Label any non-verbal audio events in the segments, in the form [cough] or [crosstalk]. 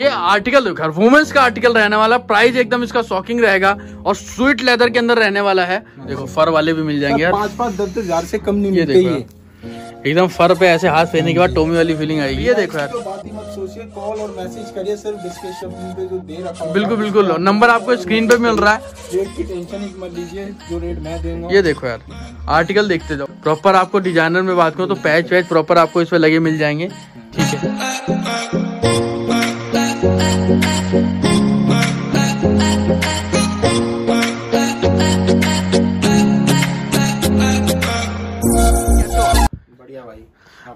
ये आर्टिकल देखो यार वुमेन्स का आर्टिकल रहने वाला प्राइस एकदम इसका शॉकिंग रहेगा और स्वीट लेदर के अंदर रहने वाला है देखो फर वाले भी मिल जाएंगे यार पाँच पाँच दस दस हजार से कम नहीं ये देखो एकदम फर पे ऐसे हाथ फेरने के बाद टोमी वाली फीलिंग आएगी ये देखो यार कॉल और मैसेज करिए सर पे जो दे रखा बिल्कुल बिल्कुल नंबर आपको स्क्रीन पे मिल रहा है रेट की टेंशन मत लीजिए जो रेट मैं दूंगा ये देखो यार आर्टिकल देखते जाओ प्रॉपर आपको डिजाइनर में बात करो तो पैच वैच प्रॉपर आपको इस पे लगे मिल जाएंगे ठीक है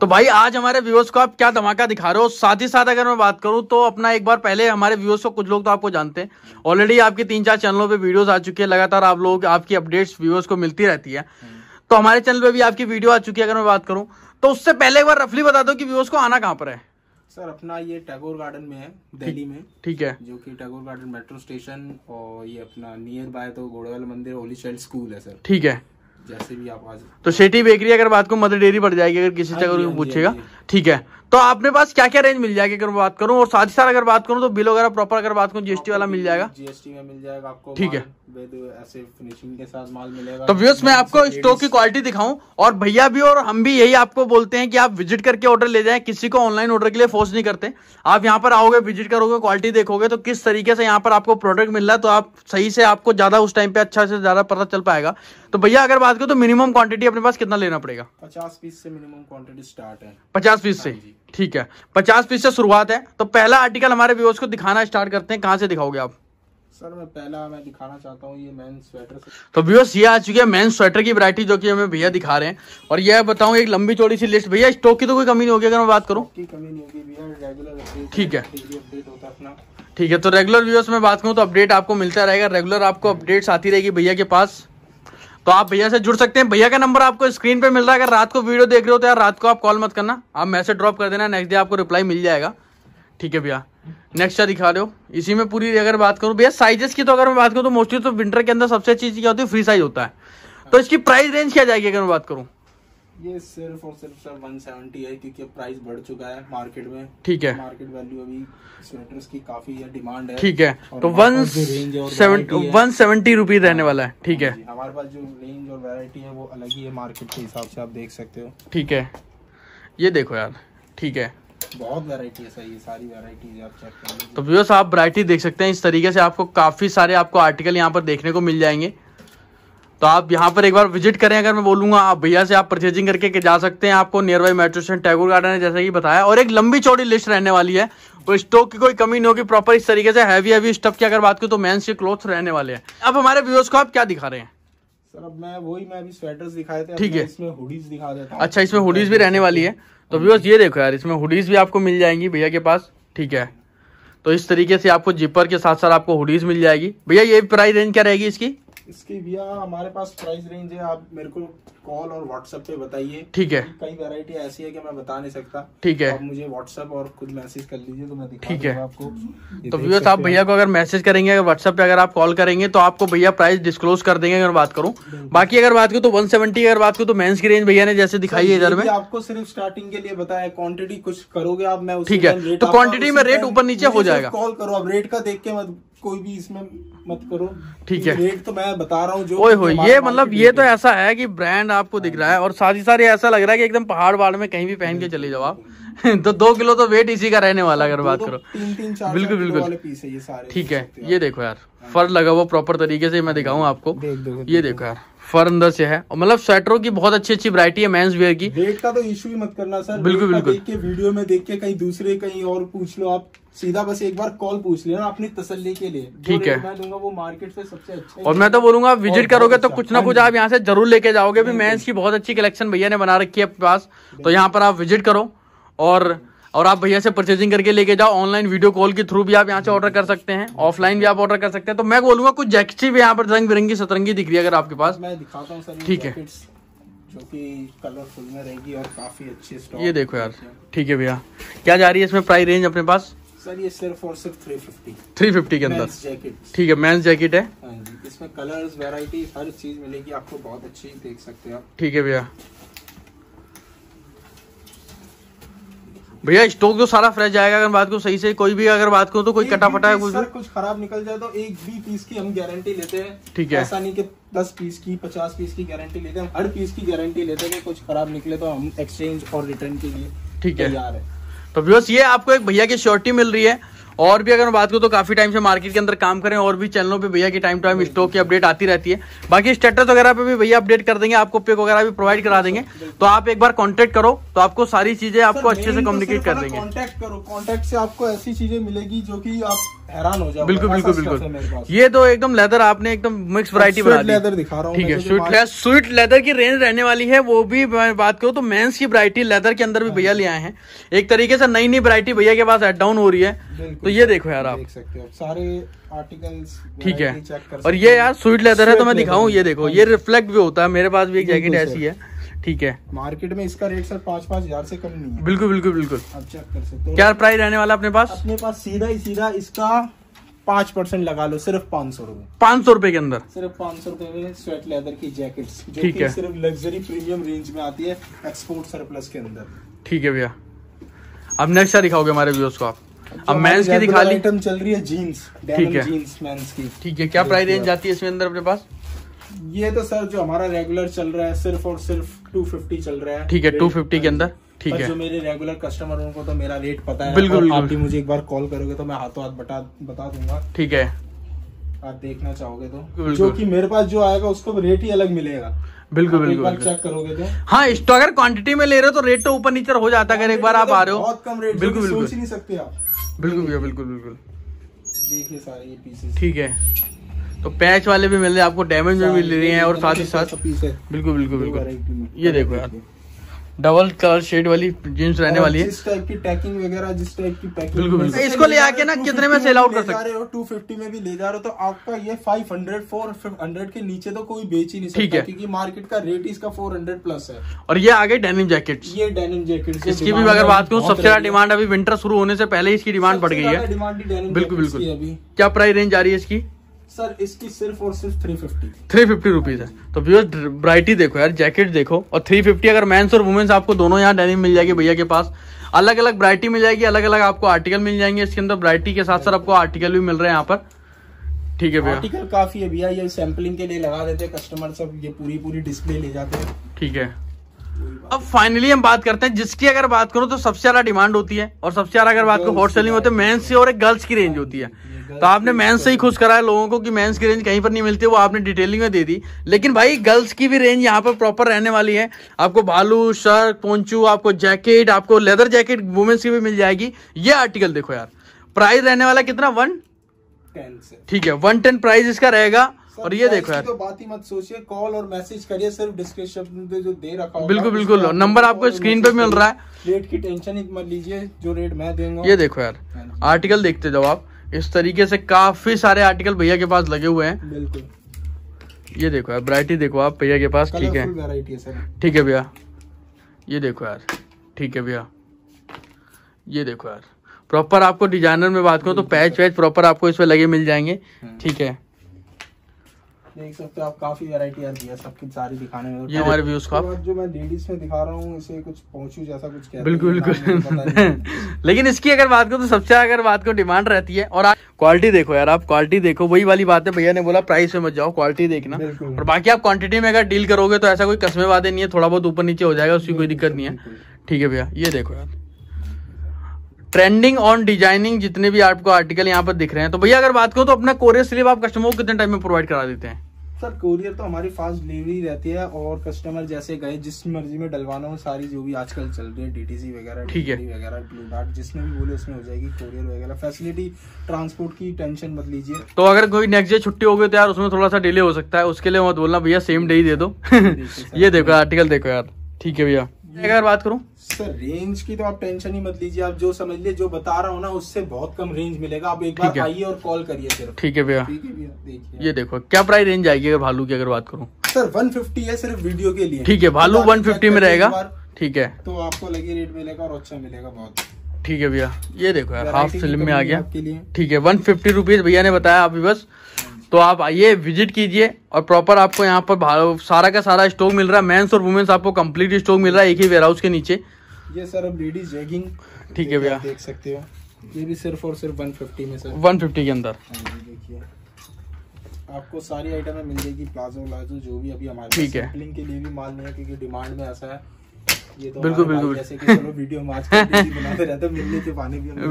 तो भाई आज हमारे व्यूअर्स को आप क्या धमाका दिखा रहे हो साथ ही साथ अगर मैं बात करूं तो अपना एक बार पहले हमारे व्यूअर्स को कुछ लोग तो आपको जानते हैं ऑलरेडी आपके तीन चार चैनलों पे वीडियोस आ चुकी है लगातार आप लोग आपकी अपडेट्स व्यूअर्स को मिलती रहती है हम्म। तो हमारे चैनल पे भी आपकी वीडियो आ चुकी है अगर मैं बात करूँ तो उससे पहले एक बार रफली बता दो कि व्यूअर्स को आना कहाँ पर है सर अपना ये टैगोर गार्डन में है दिल्ली में ठीक है जो कि टैगोर गार्डन मेट्रो स्टेशन और ये अपना नियर बाय तो घोड़ेवाल मंदिर होली चाइल्ड स्कूल है सर ठीक है जैसे भी आप आज तो शेटी बेकरी अगर बात को मदर डेयरी पड़ जाएगी अगर किसी हाँ से अगर हाँ पूछेगा हाँ ठीक है तो आपने पास क्या क्या रेंज मिल जाएगी अगर बात करूँ और साथ ही साथ अगर बात करूँ तो बिल वगैरह प्रॉपर अगर बात करूँ जीएसटी वाला मिल जाएगा जीएसटी में मिल जाएगा आपको ठीक है ऐसे फिनिशिंग के साथ माल मिलेगा तो व्यूस मैं आपको स्टॉक की क्वालिटी दिखाऊं और भैया भी और हम भी यही आपको बोलते हैं कि आप विजिट करके ऑर्डर ले जाएं किसी को ऑनलाइन ऑर्डर के लिए फोर्स नहीं करते आप यहाँ पर आओगे विजिट करोगे क्वालिटी देखोगे तो किस तरीके से यहाँ पर आपको प्रोडक्ट मिल रहा है तो आप सही से आपको ज्यादा उस टाइम पे अच्छा से ज्यादा पता चल पाएगा तो भैया अगर बात करो तो मिनिमम क्वांटिटी अपने पास कितना लेना पड़ेगा पचास पीस से मिनिमम क्वांटिटी स्टार्ट है पचास पीस से हाँ ठीक है पचास पीस से शुरुआत है तो पहला आर्टिकल हमारे व्यूअर्स को दिखाना स्टार्ट करते हैं कहाँ से दिखाओगे आप सर मैं पहला मैं दिखाना चाहता हूँ ये मेन स्वेटर से। तो व्यूअर्स ये आ चुकी है मेन स्वेटर की वरायटी जो कि हमें भैया दिखा रहे हैं और यह बताऊँ एक लंबी चौड़ी सी लिस्ट भैया स्टॉक की तो कोई कमी नहीं होगी अगर मैं बात करूँ कमी नहीं होगी ठीक है ठीक है तो रेगुलर व्यूअर्स में बात करूँ तो अपडेट आपको मिलता रहेगा रेगुलर आपको अपडेट्स आती रहेगी भैया के पास तो आप भैया से जुड़ सकते हैं भैया का नंबर आपको स्क्रीन पे मिल रहा है अगर रात को वीडियो देख रहे हो तो यार रात को आप कॉल मत करना आप मैसेज ड्रॉप कर देना नेक्स्ट डे आपको रिप्लाई मिल जाएगा ठीक है भैया नेक्स्ट क्या दिखा रहे हो इसी में पूरी अगर बात करूँ भैया साइजेस की तो अगर मैं बात करूँ तो मोस्टली तो विंटर के अंदर सबसे अच्छी चीज़ क्या होती है फ्री साइज होता है तो इसकी प्राइस रेंज क्या जाएगी अगर मैं बात करूँ ये सिर्फ और सिर्फ सर 170 है क्योंकि अब प्राइस बढ़ चुका है मार्केट में ठीक है मार्केट वैल्यू अभी स्वेटर्स की काफी है डिमांड है ठीक है तो वन वन सेवेंटी रुपीज रहने वाला है ठीक है हाँ हमारे पास जो रेंज और वेराइटी है वो अलग ही है मार्केट के हिसाब से आप देख सकते हो ठीक है ये देखो यार ठीक है बहुत वैरायटी है सर ये सारी वैरायटीज आप चेक कर तो व्यूअर्स आप वैरायटी देख सकते हैं इस तरीके से आपको काफ़ी सारे आपको आर्टिकल यहाँ पर देखने को मिल जाएंगे तो आप यहाँ पर एक बार विजिट करें अगर मैं बोलूंगा आप भैया से आप परचेजिंग करके के जा सकते हैं आपको nearby metro station Tagore Garden है जैसा कि बताया और एक लंबी चौड़ी लिस्ट रहने वाली है और स्टॉक की कोई कमी नहीं होगी प्रॉपर इस तरीके से हैवी हैवी स्टफ की अगर बात करूँ तो मेन्स के क्लोथ रहने वाले हैं अब हमारे व्यूअर्स को आप क्या दिखा रहे हैं सर अब मैं वही मैं अभी स्वेटर्स दिखाए थे ठीक है इसमें हुडीज दिखा देता अच्छा इसमें हुडीज भी रहने वाली है तो व्यूअर्स ये देखो यार इसमें हुडीज भी आपको मिल जाएंगी भैया के पास ठीक है तो इस तरीके से आपको जिपर के साथ साथ आपको हुडीज मिल जाएगी भैया ये प्राइस रेंज क्या रहेगी इसकी इसकी भैया हमारे पास प्राइस रेंज है आप मेरे को कॉल और व्हाट्सएप पे बताइए ठीक है कई वेरायटी ऐसी है कि मैं बता नहीं सकता ठीक है आप मुझे व्हाट्सएप और खुद मैसेज कर लीजिए तो मैं ठीक है आपको तो व्यूअर्स आप भैया को अगर मैसेज करेंगे अगर व्हाट्सएप पे अगर आप कॉल करेंगे तो आपको भैया प्राइस डिस्क्लोज कर देंगे अगर बात करूँ बाकी अगर बात करूँ तो वन सेवेंटी अगर बात करूँ तो मेन्स की रेंज भैया ने जैसे दिखाई है इधर में आपको सिर्फ स्टार्टिंग के लिए बताया क्वांटिटी कुछ करोगे आप मैं ठीक है तो क्वांटिटी में रेट ऊपर नीचे हो जाएगा कॉल करो आप रेट का देख के मत कोई भी इसमें मत करो ठीक है एक तो मैं बता रहा हूँ जो ओए ये मतलब ये तो ऐसा है कि ब्रांड आपको दिख रहा है और साथ ही साथ ऐसा लग रहा है कि एकदम पहाड़ वहाड़ में कहीं भी पहन के चले जाओ आप [laughs] तो दो किलो तो वेट इसी का रहने वाला अगर बात करो तीन बिल्कुल बिल्कुल ठीक है ये देखो यार हाँ। फर लगा हुआ प्रॉपर तरीके से मैं दिखाऊं आपको ये देखो यार फर अंदर से है और मतलब स्वेटरों की बहुत अच्छी अच्छी वरायटी है मेंस वेयर की वेट का तो इशू ही मत करना सर बिल्कुल बिल्कुल देख के वीडियो में देख के कहीं दूसरे कहीं और पूछ लो आप सीधा बस एक बार कॉल पूछ लेना अपनी तसल्ली के लिए ठीक है मैं दूंगा वो मार्केट से सबसे अच्छा और मैं तो बोलूंगा विजिट करोगे तो कुछ ना हाँ कुछ आप यहाँ से जरूर लेके जाओगे भी मैं इसकी बहुत अच्छी कलेक्शन भैया ने बना रखी है आपके पास तो यहाँ पर आप विजिट करो और और आप भैया से परचेजिंग करके लेके जाओ ऑनलाइन वीडियो कॉल के थ्रू भी आप यहाँ से ऑर्डर कर सकते हैं ऑफलाइन भी आप ऑर्डर कर सकते हैं तो मैं बोलूंगा कुछ जैकेट्स भी यहाँ पर रंग बिरंगी सतरंगी दिख रही है अगर आपके पास मैं दिखाता हूँ ठीक है जो कि कलरफुल में रहेगी और काफी अच्छी ये देखो यार ठीक है भैया क्या जा रही है इसमें प्राइस रेंज अपने पास सर ये सिर्फ और सिर्फ 350 350 के अंदर ठीक है मेंस जैकेट है हाँ इसमें कलर्स वैरायटी हर चीज मिलेगी आपको बहुत अच्छी देख सकते हैं आप ठीक है भैया भैया स्टॉक तो सारा फ्रेश जाएगा अगर बात को सही से कोई भी अगर बात करो तो कोई कटा फटा कुछ सर कुछ खराब निकल जाए तो एक भी पीस की हम गारंटी लेते हैं ठीक है ऐसा नहीं कि दस पीस की पचास पीस की गारंटी लेते हैं हर पीस की गारंटी लेते हैं कि कुछ खराब निकले तो हम एक्सचेंज और रिटर्न के लिए ठीक है है तो व्यूअर्स ये आपको एक भैया की श्योरिटी मिल रही है और भी अगर मैं बात करूँ तो काफी टाइम से मार्केट के अंदर काम करें और भी चैनलों पे भैया की टाइम टू टाइम स्टॉक की अपडेट आती रहती है बाकी स्टेटस वगैरह पे भी भैया अपडेट कर देंगे आपको पिक वगैरह भी प्रोवाइड करा देंगे तो आप एक बार कॉन्टेक्ट करो तो आपको सारी चीजें आपको अच्छे से कम्युनिकेट तो कर देंगे कॉन्टेक्ट करो कॉन्टेक्ट से आपको ऐसी चीजें मिलेगी जो की आप हैरान हो बिल्कुल बिल्कुल बिल्कुल ये तो एकदम लेदर आपने एकदम मिक्स वरायटी बना लेदर दिखा रहा हूँ ठीक है स्वीट लेदर स्वीट लेदर की रेंज रहने वाली है वो भी मैं बात करूँ तो मेन्स की वरायटी लेदर के अंदर भी भैया ले आए हैं एक तरीके से नई नई वरायटी भैया के पास एड डाउन हो रही है तो ये देखो यार आप सारे आर्टिकल्स ठीक है और ये यार स्वीट लेदर है तो मैं दिखाऊँ ये देखो हाँ ये रिफ्लेक्ट भी होता है मेरे पास भी एक जैकेट ऐसी है ठीक है मार्केट में इसका रेट सर पाँच पाँच हजार से कम नहीं है बिल्कुल बिल्कुल बिल्कुल आप चेक कर सकते हो क्या प्राइस रहने वाला अपने पास अपने पास सीधा ही सीधा इसका पाँच परसेंट लगा लो सिर्फ पाँच सौ रूपए पाँच सौ रूपए के अंदर सिर्फ पाँच सौ रूपए में स्वेट लेदर की जैकेट ठीक है सिर्फ लग्जरी प्रीमियम रेंज में आती है एक्सपोर्ट सरप्लस के अंदर ठीक है भैया अब नेक्स्ट क्या दिखाओगे हमारे व्यूअर्स को आप अच्छा, अब मेंस की दिखा ली आइटम चल रही है जीन्स ठीक है जीन्स मेंस की ठीक है क्या प्राइस रेंज आती है इसमें अंदर अपने पास ये तो सर जो हमारा रेगुलर चल रहा है सिर्फ और सिर्फ 250 चल रहा है ठीक है 250 के अंदर ठीक है जो मेरे रेगुलर कस्टमर उनको तो मेरा रेट पता है बिल्कुल आप भी मुझे एक बार कॉल करोगे तो मैं हाथों हाथ बता बता दूंगा ठीक है आप देखना चाहोगे तो जो की मेरे पास जो आएगा उसको रेट ही अलग मिलेगा बिल्कुल बिल्कुल चेक करोगे तो हाँ तो अगर क्वांटिटी में ले रहे हो तो रेट तो ऊपर नीचे हो जाता है अगर एक बार आप आ रहे हो बहुत कम रेट बिल्कुल सोच नहीं सकते आप बिल्कुल भैया बिल्कुल बिल्कुल देखिए सारे ये पीसेस ठीक है तो पैच वाले भी मिल रहे आपको डैमेज में मिल रही है और साथ ही साथ बिल्कुल बिल्कुल बिल्कुल ये देखो यार डबल कलर शेड वाली जींस रहने वाली है जिस टाइप की टैकिंग वगैरह जिस टाइप की पैकिंग बिल्कुल बिल्कुल इसको ले आके ना तो कितने में सेल आउट कर सकते हो टू फिफ्टी में भी ले जा रहे हो तो आपका ये फाइव हंड्रेड फोर हंड्रेड के नीचे तो कोई बेच ही नहीं सकता क्योंकि मार्केट का रेट इसका फोर हंड्रेड प्लस है और ये आगे डेनिम जैकेट ये डेनिम जैकेट इसकी भी अगर बात करूँ सबसे ज्यादा डिमांड अभी विंटर शुरू होने से पहले इसकी डिमांड बढ़ गई है बिल्कुल बिल्कुल क्या प्राइस रेंज आ रही है इसकी सर इसकी सिर्फ और सिर्फ 350 350 फिफ्टी रुपीज है तो भैया ब्राइटी देखो यार जैकेट देखो और थ्री फिफ्टी अगर मेंस और वुमेन्स आपको दोनों यहाँ डेनिम मिल जाएगी भैया के पास अलग अलग ब्राइटी मिल जाएगी अलग अलग आपको आर्टिकल मिल जाएंगे इसके अंदर ब्राइटी के साथ सर आपको आर्टिकल भी मिल रहे हैं यहाँ पर ठीक है भैया आर्टिकल काफी है भैया ये सैम्पलिंग के लिए लगा देते हैं कस्टमर सब ये पूरी पूरी डिस्प्ले ले जाते हैं ठीक है अब फाइनली हम बात करते हैं जिसकी अगर बात करो तो सबसे ज्यादा डिमांड होती है और सबसे ज्यादा अगर बात करो हॉट सेलिंग होती मेन्स की और एक गर्ल्स की रेंज होती है तो आपने मेंस से ही खुश कराया लोगों को कि मेंस की रेंज कहीं पर नहीं मिलती वो आपने डिटेलिंग में दे दी लेकिन भाई गर्ल्स की भी रेंज यहाँ पर प्रॉपर रहने वाली है आपको भालू शर्ट पोंचू आपको जैकेट आपको लेदर जैकेट वुमेन्स की भी मिल जाएगी ये आर्टिकल देखो यार प्राइस रहने वाला कितना वन ठीक है वन टेन प्राइस इसका रहेगा और ये देखो यार तो बात ही मत सोचिए कॉल और मैसेज करिए सिर्फ डिस्क्रिप्शन में जो दे रखा बिल्कुल बिल्कुल नंबर आपको स्क्रीन पे मिल रहा है रेट की टेंशन मत लीजिए जो रेट मैं दूंगा ये देखो यार आर्टिकल देखते जाओ आप इस तरीके से काफी सारे आर्टिकल भैया के पास लगे हुए हैं बिल्कुल ये देखो यार वरायटी देखो आप भैया के पास ठीक है ठीक है भैया ये देखो यार ठीक है भैया ये देखो यार प्रॉपर आपको डिजाइनर में बात करो तो पैच वैच प्रॉपर आपको इसमें लगे मिल जाएंगे हाँ। ठीक है देख सकते हो आप काफी वैरायटी यार है सबकी सारी दिखाने में ये हमारे व्यूज का जो मैं लेडीज में दिखा रहा हूँ इसे कुछ पहुंचू जैसा कुछ कहते बिल्कुल बिल्कुल [laughs] लेकिन इसकी अगर बात करो तो सबसे अगर बात करो डिमांड रहती है और क्वालिटी देखो यार आप क्वालिटी देखो वही वाली बात है भैया ने बोला प्राइस में मत जाओ क्वालिटी देखना और बाकी आप क्वांटिटी में अगर डील करोगे तो ऐसा कोई कसमे वादे नहीं है थोड़ा बहुत ऊपर नीचे हो जाएगा उसकी कोई दिक्कत नहीं है ठीक है भैया ये देखो यार ट्रेंडिंग ऑन डिजाइनिंग जितने भी आपको आर्टिकल यहाँ पर दिख रहे हैं तो भैया अगर बात करो तो अपना कोरियर स्लिप आप कस्टमर को कितने टाइम में प्रोवाइड करा देते हैं सर कोरियर तो हमारी फास्ट डिलीवरी रहती है और कस्टमर जैसे गए जिस मर्जी में डलवाना हो सारी जो भी आजकल चल रही है डीटीसी वगैरह ठीक है वगैरह ब्लू डार्ट जिसमें भी बोले उसमें हो जाएगी कोरियर वगैरह फैसिलिटी ट्रांसपोर्ट की टेंशन मत लीजिए तो अगर कोई नेक्स्ट डे छुट्टी हो गई तो यार उसमें थोड़ा सा डिले हो सकता है उसके लिए मत बोलना भैया सेम डे ही दे दो [laughs] ये देखो आर्टिकल देखो यार ठीक है भैया अगर बात करूं सर रेंज की तो आप टेंशन ही मत लीजिए आप जो समझ लिए जो बता रहा हूँ ना उससे बहुत कम रेंज मिलेगा आप एक बार आइए और कॉल करिए सिर्फ ठीक है भैया देखिए ये देखो क्या प्राइस रेंज आएगी अगर भालू की अगर बात करूँ सर 150 है सिर्फ वीडियो के लिए ठीक है तो भालू फिफ्टी में रहेगा ठीक है तो आपको लगी रेट मिलेगा और अच्छा मिलेगा बहुत ठीक है भैया ये देखो यार हाफ फिल्म में आ गया ठीक है वन फिफ्टी रुपीज भैया ने बताया अभी बस तो आप आइए विजिट कीजिए और प्रॉपर आपको यहाँ पर सारा का सारा स्टॉक मिल रहा है मेंस और वुमेन्स आपको कंप्लीट स्टॉक मिल रहा है एक ही वेयर हाउस के नीचे ये सर अब लेडीज जैगिंग ठीक है भैया देख सकते हो ये भी सिर्फ और सिर्फ 150 में सर 150 के अंदर हाँ देखिए आपको सारी आइटमें मिल जाएगी प्लाजो व्लाजो जो भी अभी हमारे ठीक है के लिए भी माल नहीं है क्योंकि डिमांड में ऐसा है ये तो बिल्कुल बिल्कुल वीडियो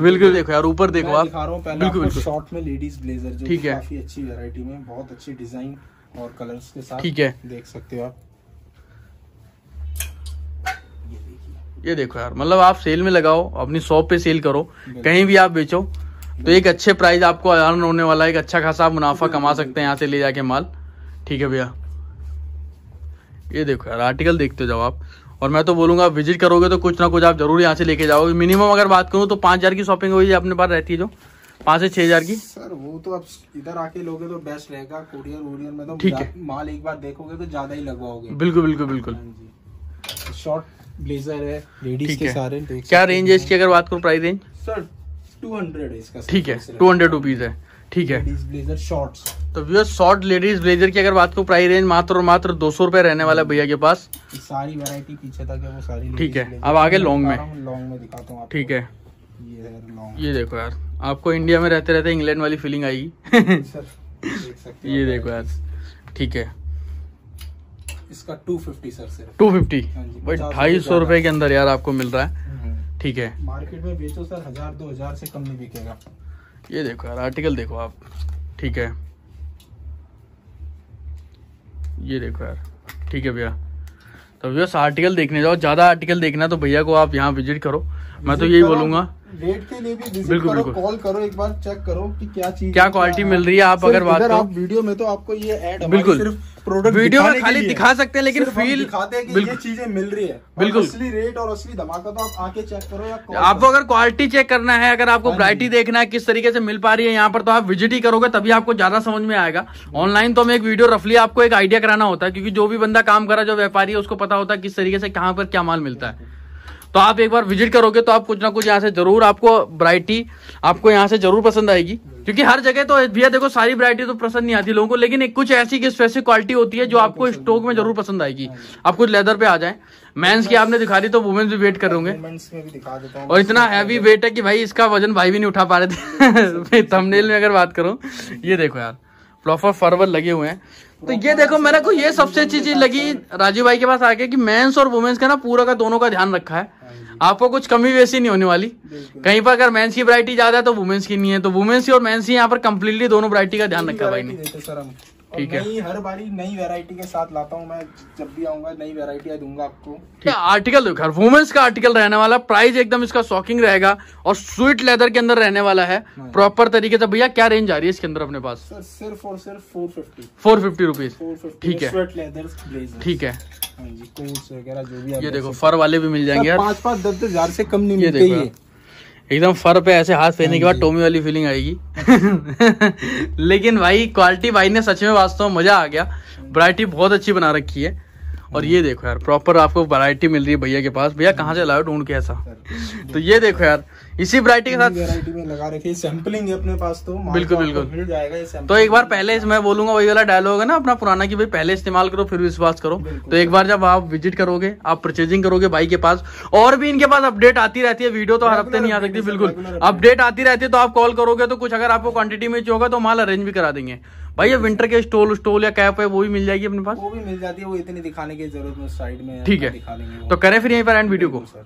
बिल्कुल देखो यार ऊपर देखो आप दिखा बिल्कुल शॉर्ट में लेडीज ब्लेजर जो ठीक है काफी अच्छी वैरायटी में बहुत अच्छी डिजाइन और कलर्स के साथ ठीक है देख सकते हो आप ये देखो यार मतलब आप सेल में लगाओ अपनी शॉप पे सेल करो कहीं भी आप बेचो तो एक अच्छे प्राइस आपको अर्न होने वाला है एक अच्छा खासा आप मुनाफा कमा सकते हैं यहाँ से ले जाके माल ठीक है भैया ये देखो यार आर्टिकल देखते जाओ आप और मैं तो बोलूँगा विजिट करोगे तो कुछ ना कुछ आप जरूर यहाँ से लेके जाओगे मिनिमम अगर बात करूँ तो पाँच हज़ार की शॉपिंग हुई अपने पास रहती है जो पाँच से छह हजार की सर वो तो आप इधर आके लोगे तो बेस्ट रहेगा कुरियर वुरियर में तो ठीक है माल एक बार देखोगे तो ज्यादा ही लगवाओगे बिल्कुल बिल्कुल बिल्कुल शॉर्ट हाँ ब्लेजर है लेडीज के सारे क्या रेंज है इसकी अगर बात करूँ price range sir two hundred है इसका ठीक है टू हंड्रेड रुपीज है ठीक है ब्लेजर शॉर्ट्स तो व्यू शॉर्ट लेडीज ब्लेजर की अगर बात करूँ प्राइस रेंज मात्र और मात्र दो सौ रुपए रहने वाला भैया के पास सारी वैरायटी पीछे तक है वो सारी ठीक है अब आगे लॉन्ग में लॉन्ग में दिखाता हूँ ठीक है ये देखो यार आपको इंडिया में रहते रहते इंग्लैंड वाली फीलिंग आई सर, ये देखो यार ठीक है इसका टू फिफ्टी सर सिर्फ 250 हाँ भाई ढाई सौ रुपए के अंदर यार आपको मिल रहा है हम्म। ठीक है मार्केट में बेचो सर हजार दो हजार से कम नहीं बिकेगा ये देखो यार आर्टिकल देखो आप ठीक है ये देखो यार ठीक है भैया तो व्यवस्था आर्टिकल देखने जाओ ज़्यादा आर्टिकल देखना तो भैया को आप यहाँ विजिट करो मैं तो यही बोलूंगा रेट के लिए भी बिल्कुल, बिल्कुल। कॉल करो एक बार चेक करो कि क्या चीज क्या क्वालिटी मिल रही है आप अगर बात करो आप वीडियो में तो आपको ये ऐड बिल्कुल प्रोडक्ट वीडियो में खाली दिखा सकते हैं लेकिन फील दिखाते हैं कि ये चीजें मिल रही है बिल्कुल असली रेट और असली धमाका तो आप आके चेक करो या आपको अगर क्वालिटी चेक करना है अगर आपको वरायटी हाँ देखना है किस तरीके से मिल पा रही है यहाँ पर तो आप विजिट ही करोगे तभी आपको ज्यादा समझ में आएगा ऑनलाइन तो हमें एक वीडियो रफली आपको एक आइडिया कराना होता है क्योंकि जो भी बंदा काम करा जो व्यापारी है उसको पता होता है किस तरीके से कहाँ पर क्या माल मिलता है तो आप एक बार विजिट करोगे तो आप कुछ ना कुछ यहाँ से जरूर आपको वरायटी आपको यहाँ से जरूर पसंद आएगी क्योंकि हर जगह तो भैया देखो सारी वरायटी तो पसंद नहीं आती लोगों को लेकिन एक कुछ ऐसी स्पेसिफिक क्वालिटी होती है जो हाँ, आपको स्टॉक में जरूर पसंद आएगी हाँ। आप कुछ लेदर पे आ जाए मेंस की आपने दिखा दी तो वुमेन्स भी वेट कर और इतना हैवी वेट है कि भाई इसका वजन भाई भी नहीं उठा पा रहे थे तमनेल [laughs] [laughs] में अगर बात करूँ ये देखो यार प्रॉपर फरवर लगे हुए हैं तो ये देखो मेरे को ये सबसे अच्छी चीज लगी राजू भाई के पास आके कि मेंस और वुमेन्स का ना पूरा का दोनों का ध्यान रखा है हाँ आपको कुछ कमी वैसी नहीं होने वाली कहीं पर अगर मेंस की वरायटी ज्यादा है तो वुमेन्स की नहीं है तो वुमेन्स की और मेन्स की यहाँ पर कम्प्लीटली दोनों वरायटी का ध्यान रखा भाई ने ठीक है हर बारी नई वैरायटी के साथ लाता हूँ मैं जब भी आऊंगा नई वैरायटी दूंगा आपको ठीक है आर्टिकल हर वुमेन्स का आर्टिकल रहने वाला प्राइस एकदम इसका शॉकिंग रहेगा और स्वीट लेदर के अंदर रहने वाला है प्रॉपर हाँ। तरीके से भैया क्या रेंज आ रही है इसके अंदर अपने पास सर, सिर्फ और सिर्फ four fifty four fifty rupees ठीक है ठीक है हाँ जो भी ये देखो फर वाले भी मिल जाएंगे पाँच पाँच दस हजार से कम नहीं ये देखिए एकदम फर पे ऐसे हाथ फेरने के बाद हाँ टोमी वाली फीलिंग आएगी [laughs] लेकिन भाई क्वालिटी भाई ने सच में वास्तव में मजा आ गया वरायटी बहुत अच्छी बना रखी है और ये देखो यार प्रॉपर आपको वैरायटी मिल रही है भैया के पास भैया कहाँ से लाओ ढूंढ के ऐसा तो ये देखो यार इसी वैरायटी के साथ सैम्पलिंग है अपने पास तो बिल्कुल तो बिल्कुल मिल जाएगा तो एक बार पहले मैं बोलूंगा वही वाला डायलॉग है ना अपना पुराना की भाई पहले इस्तेमाल करो फिर विश्वास करो तो एक बार जब आप विजिट करोगे आप परचेजिंग करोगे भाई के पास और भी इनके पास अपडेट आती रहती है वीडियो तो हर हफ्ते नहीं आ सकती बिल्कुल अपडेट आती रहती है तो आप कॉल करोगे तो कुछ अगर आपको क्वांटिटी में चाहिए होगा तो माल अरेंज भी करा देंगे भाई ये विंटर के स्टोल स्टोल या कैप है वो भी मिल जाएगी अपने पास वो भी मिल जाती है वो इतनी दिखाने की जरूरत साइड में ठीक है तो करें फिर यहीं पर एंड वीडियो को